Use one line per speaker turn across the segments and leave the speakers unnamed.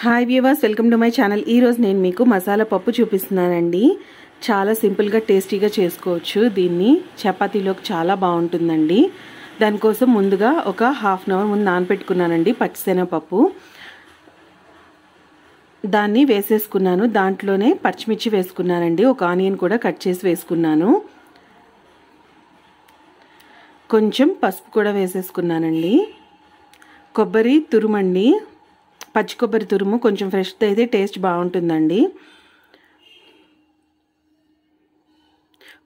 hi viewers welcome to my channel ఈరోజు నేను మీకు మసాలా పప్పు చూపిస్తున్నానండి చాలా సింపుల్గా టేస్టీగా చేసుకోవచ్చు దీన్ని చపాతీలోకి చాలా బాగుంటుందండి దానికోసం ముందుగా ఒక హాఫ్ అన్ అవర్ ముందు నానపెట్టుకున్నానండి పచ్చిశనగపప్పు దాన్ని వేసేసుకున్నాను దాంట్లోనే పచ్చిమిర్చి వేసుకున్నానండి ఒక ఆనియన్ కూడా కట్ చేసి వేసుకున్నాను కొంచెం పసుపు కూడా వేసేసుకున్నానండి కొబ్బరి తురుమండి పచ్చి కొబ్బరి తురుము కొంచెం ఫ్రెష్ది అయితే టేస్ట్ బాగుంటుందండి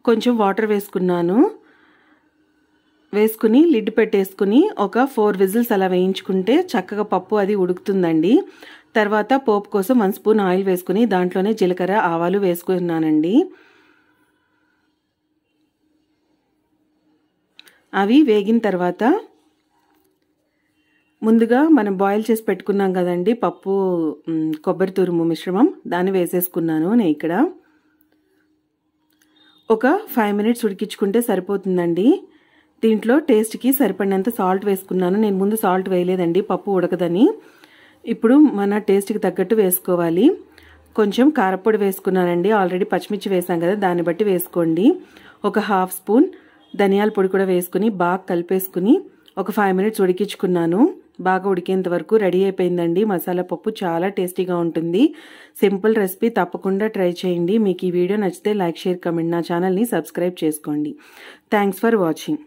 కొంచెం వాటర్ వేసుకున్నాను వేసుకుని లిడ్ పెట్టేసుకుని ఒక ఫోర్ విజిల్స్ అలా వేయించుకుంటే చక్కగా పప్పు అది ఉడుకుతుందండి తర్వాత పోపు కోసం వన్ స్పూన్ ఆయిల్ వేసుకుని దాంట్లోనే జీలకర్ర ఆవాలు వేసుకున్నానండి అవి వేగిన తర్వాత ముందుగా మనం బాయిల్ చేసి పెట్టుకున్నాం కదండి పప్పు కొబ్బరి తురుము మిశ్రమం దాన్ని వేసేసుకున్నాను నేను ఇక్కడ ఒక ఫైవ్ మినిట్స్ ఉడికించుకుంటే సరిపోతుందండి దీంట్లో టేస్ట్కి సరిపడినంత సాల్ట్ వేసుకున్నాను నేను ముందు సాల్ట్ వేయలేదండి పప్పు ఉడకదని ఇప్పుడు మన టేస్ట్కి తగ్గట్టు వేసుకోవాలి కొంచెం కారపొడి వేసుకున్నానండి ఆల్రెడీ పచ్చిమిర్చి వేసాం కదా దాన్ని బట్టి వేసుకోండి ఒక హాఫ్ స్పూన్ ధనియాల పొడి కూడా వేసుకుని బాగా కలిపేసుకుని ఒక ఫైవ్ మినిట్స్ ఉడికించుకున్నాను బాగా ఉడికేంత వరకు రెడీ అయిపోయిందండి మసాలా పప్పు చాలా టేస్టీగా ఉంటుంది సింపుల్ రెసిపీ తప్పకుండా ట్రై చేయండి మీకు ఈ వీడియో నచ్చితే లైక్ షేర్ కమెంట్ నా ఛానల్ని సబ్స్క్రైబ్ చేసుకోండి థ్యాంక్స్ ఫర్ వాచింగ్